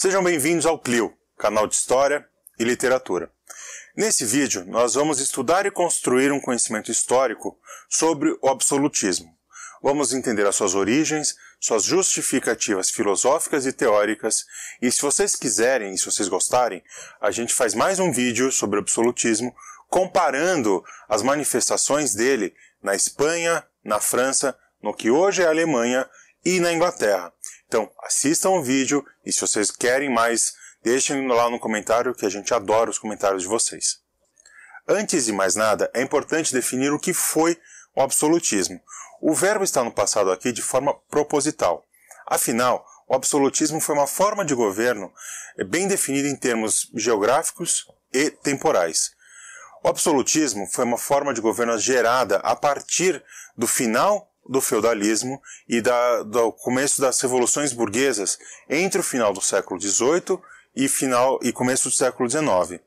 Sejam bem-vindos ao Clio, canal de História e Literatura. Nesse vídeo, nós vamos estudar e construir um conhecimento histórico sobre o absolutismo. Vamos entender as suas origens, suas justificativas filosóficas e teóricas, e se vocês quiserem e se vocês gostarem, a gente faz mais um vídeo sobre o absolutismo, comparando as manifestações dele na Espanha, na França, no que hoje é a Alemanha e na Inglaterra. Então, assistam o vídeo e se vocês querem mais, deixem lá no comentário que a gente adora os comentários de vocês. Antes de mais nada, é importante definir o que foi o absolutismo. O verbo está no passado aqui de forma proposital. Afinal, o absolutismo foi uma forma de governo bem definida em termos geográficos e temporais. O absolutismo foi uma forma de governo gerada a partir do final do feudalismo e da, do começo das revoluções burguesas entre o final do século XVIII e, final, e começo do século XIX.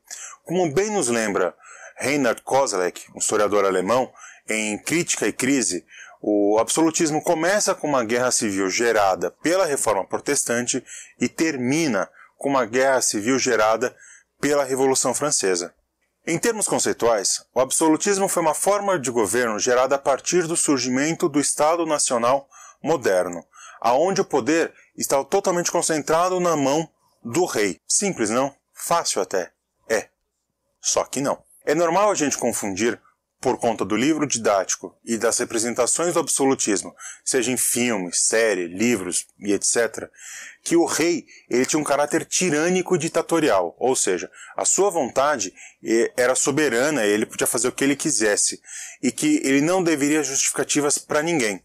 Como bem nos lembra Reinhard Koselleck, um historiador alemão, em Crítica e Crise, o absolutismo começa com uma guerra civil gerada pela reforma protestante e termina com uma guerra civil gerada pela Revolução Francesa. Em termos conceituais, o absolutismo foi uma forma de governo gerada a partir do surgimento do Estado Nacional moderno, aonde o poder está totalmente concentrado na mão do rei. Simples, não? Fácil até. É. Só que não. É normal a gente confundir por conta do livro didático e das representações do absolutismo, seja em filmes, séries, livros e etc., que o rei ele tinha um caráter tirânico e ditatorial, ou seja, a sua vontade eh, era soberana, ele podia fazer o que ele quisesse e que ele não deveria justificativas para ninguém.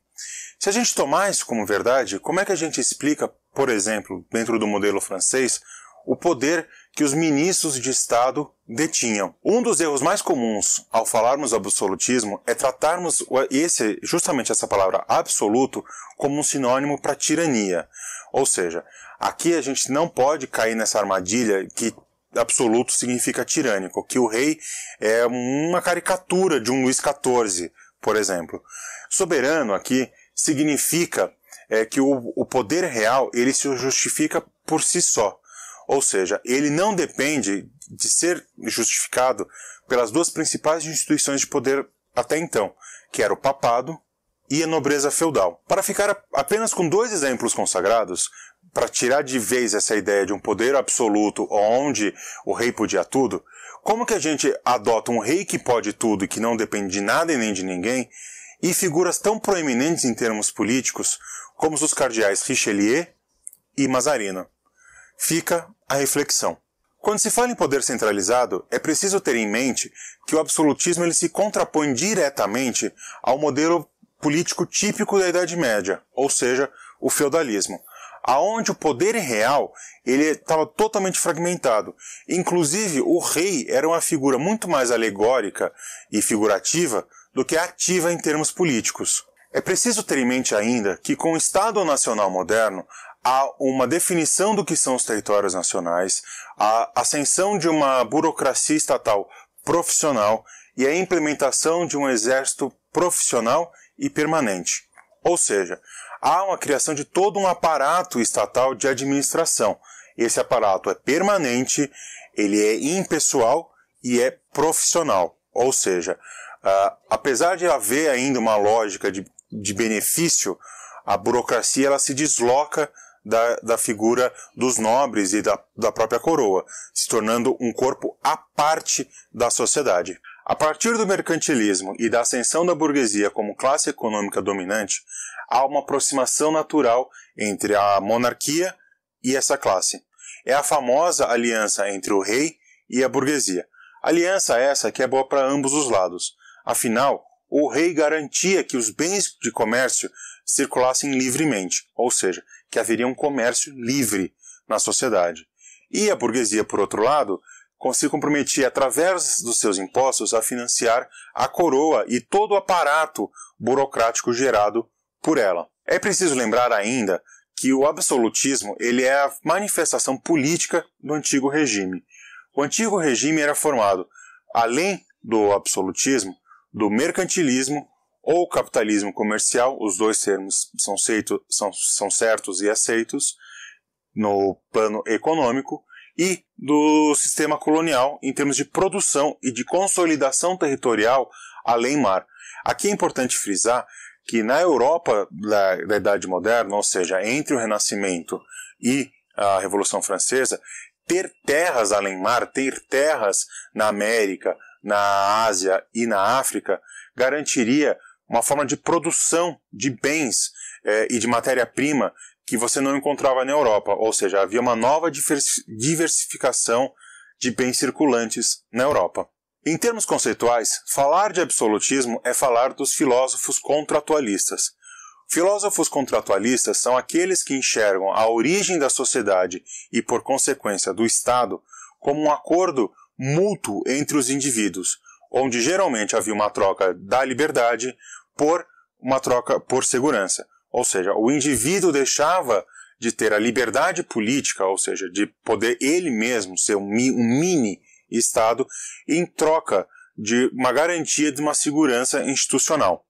Se a gente tomar isso como verdade, como é que a gente explica, por exemplo, dentro do modelo francês, o poder que os ministros de Estado detinham. Um dos erros mais comuns ao falarmos absolutismo é tratarmos esse, justamente essa palavra absoluto como um sinônimo para tirania. Ou seja, aqui a gente não pode cair nessa armadilha que absoluto significa tirânico, que o rei é uma caricatura de um Luís XIV, por exemplo. Soberano aqui significa é, que o, o poder real ele se justifica por si só. Ou seja, ele não depende de ser justificado pelas duas principais instituições de poder até então, que era o papado e a nobreza feudal. Para ficar apenas com dois exemplos consagrados, para tirar de vez essa ideia de um poder absoluto onde o rei podia tudo, como que a gente adota um rei que pode tudo e que não depende de nada e nem de ninguém, e figuras tão proeminentes em termos políticos como os cardeais Richelieu e Mazarino? Fica a reflexão. Quando se fala em poder centralizado, é preciso ter em mente que o absolutismo ele se contrapõe diretamente ao modelo político típico da Idade Média, ou seja, o feudalismo, aonde o poder real ele estava totalmente fragmentado. Inclusive, o rei era uma figura muito mais alegórica e figurativa do que ativa em termos políticos. É preciso ter em mente ainda que com o Estado Nacional moderno, há uma definição do que são os territórios nacionais, a ascensão de uma burocracia estatal profissional e a implementação de um exército profissional e permanente. Ou seja, há uma criação de todo um aparato estatal de administração. Esse aparato é permanente, ele é impessoal e é profissional. Ou seja, uh, apesar de haver ainda uma lógica de, de benefício, a burocracia ela se desloca da, da figura dos nobres e da, da própria coroa, se tornando um corpo à parte da sociedade. A partir do mercantilismo e da ascensão da burguesia como classe econômica dominante, há uma aproximação natural entre a monarquia e essa classe. É a famosa aliança entre o rei e a burguesia. Aliança essa que é boa para ambos os lados. Afinal, o rei garantia que os bens de comércio circulassem livremente, ou seja, que haveria um comércio livre na sociedade. E a burguesia, por outro lado, se comprometia, através dos seus impostos, a financiar a coroa e todo o aparato burocrático gerado por ela. É preciso lembrar ainda que o absolutismo ele é a manifestação política do antigo regime. O antigo regime era formado, além do absolutismo, do mercantilismo ou capitalismo comercial, os dois termos são, ceito, são, são certos e aceitos no plano econômico, e do sistema colonial em termos de produção e de consolidação territorial além mar. Aqui é importante frisar que na Europa da, da Idade Moderna, ou seja, entre o Renascimento e a Revolução Francesa, ter terras além mar, ter terras na América, na Ásia e na África, garantiria uma forma de produção de bens é, e de matéria-prima que você não encontrava na Europa, ou seja, havia uma nova diversificação de bens circulantes na Europa. Em termos conceituais, falar de absolutismo é falar dos filósofos contratualistas. Filósofos contratualistas são aqueles que enxergam a origem da sociedade e, por consequência, do Estado como um acordo mútuo entre os indivíduos, onde geralmente havia uma troca da liberdade por uma troca por segurança. Ou seja, o indivíduo deixava de ter a liberdade política, ou seja, de poder ele mesmo ser um, mini Estado, em troca de uma garantia de uma segurança institucional.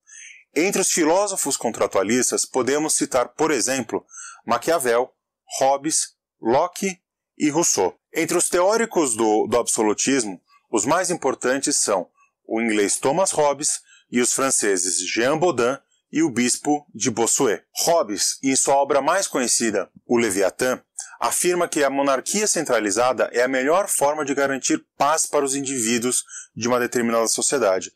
Entre os filósofos contratualistas, podemos citar, por exemplo, Maquiavel, Hobbes, Locke e Rousseau. Entre os teóricos do, do absolutismo, os mais importantes são o inglês Thomas Hobbes e os franceses Jean Baudin e o bispo de Bossuet. Hobbes, em sua obra mais conhecida, O Leviatã, afirma que a monarquia centralizada é a melhor forma de garantir paz para os indivíduos de uma determinada sociedade,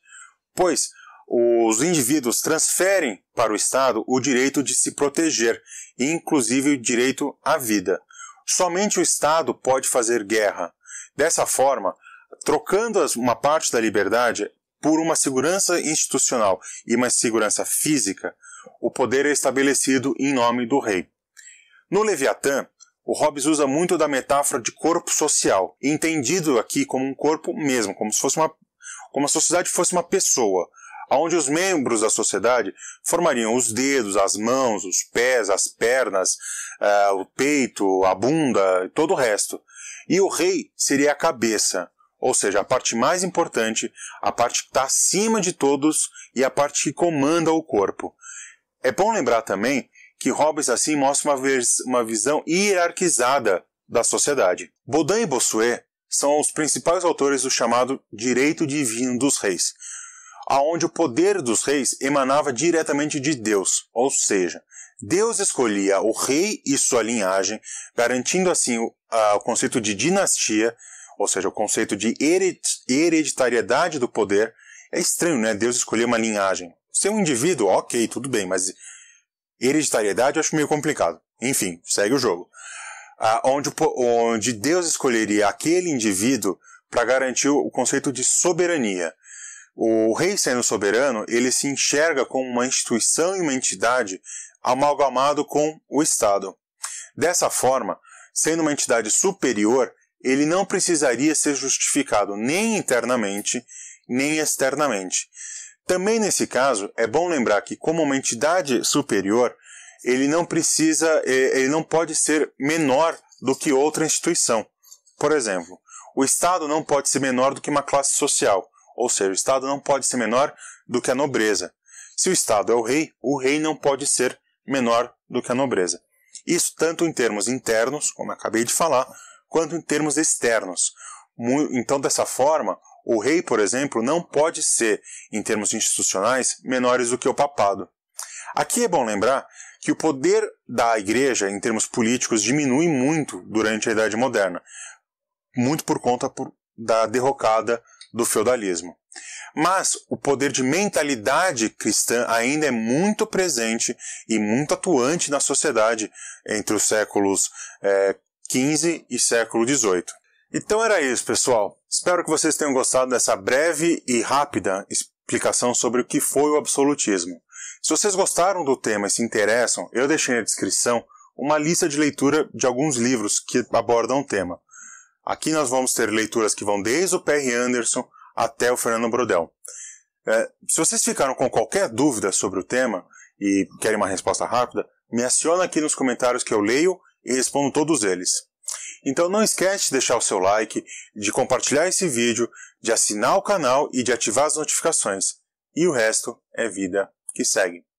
pois os indivíduos transferem para o Estado o direito de se proteger, inclusive o direito à vida. Somente o Estado pode fazer guerra. Dessa forma, trocando uma parte da liberdade por uma segurança institucional e uma segurança física, o poder é estabelecido em nome do rei. No Leviatã, o Hobbes usa muito da metáfora de corpo social, entendido aqui como um corpo mesmo, como se fosse uma como a sociedade fosse uma pessoa, onde os membros da sociedade formariam os dedos, as mãos, os pés, as pernas, uh, o peito, a bunda, todo o resto. E o rei seria a cabeça, ou seja, a parte mais importante, a parte que está acima de todos e a parte que comanda o corpo. É bom lembrar também que Hobbes assim mostra uma, uma visão hierarquizada da sociedade. Baudin e Bossuet são os principais autores do chamado direito divino dos reis, aonde o poder dos reis emanava diretamente de Deus, ou seja, Deus escolhia o rei e sua linhagem, garantindo assim o, a, o conceito de dinastia ou seja, o conceito de hereditariedade do poder, é estranho, né? Deus escolher uma linhagem. Ser um indivíduo, ok, tudo bem, mas hereditariedade eu acho meio complicado. Enfim, segue o jogo. Ah, onde, onde Deus escolheria aquele indivíduo para garantir o conceito de soberania. O rei sendo soberano, ele se enxerga como uma instituição e uma entidade amalgamado com o Estado. Dessa forma, sendo uma entidade superior, ele não precisaria ser justificado nem internamente, nem externamente. Também nesse caso, é bom lembrar que, como uma entidade superior, ele não precisa, eh, ele não pode ser menor do que outra instituição. Por exemplo, o Estado não pode ser menor do que uma classe social, ou seja, o Estado não pode ser menor do que a nobreza. Se o Estado é o rei, o rei não pode ser menor do que a nobreza. Isso tanto em termos internos, como acabei de falar, quanto em termos externos. Então, dessa forma, o rei, por exemplo, não pode ser, em termos institucionais, menores do que o papado. Aqui é bom lembrar que o poder da igreja, em termos políticos, diminui muito durante a Idade Moderna, muito por conta por, da derrocada do feudalismo. Mas o poder de mentalidade cristã ainda é muito presente e muito atuante na sociedade entre os séculos eh, XV e século XVIII. Então era isso, pessoal. Espero que vocês tenham gostado dessa breve e rápida explicação sobre o que foi o absolutismo. Se vocês gostaram do tema e se interessam, eu deixei na descrição uma lista de leitura de alguns livros que abordam o tema. Aqui nós vamos ter leituras que vão desde o Perry Anderson até o Fernando Brodel. É, se vocês ficaram com qualquer dúvida sobre o tema e querem uma resposta rápida, me aciona aqui nos comentários que eu leio e respondo todos eles. Então não esquece de deixar o seu like, de compartilhar esse vídeo, de assinar o canal e de ativar as notificações. E o resto é vida que segue.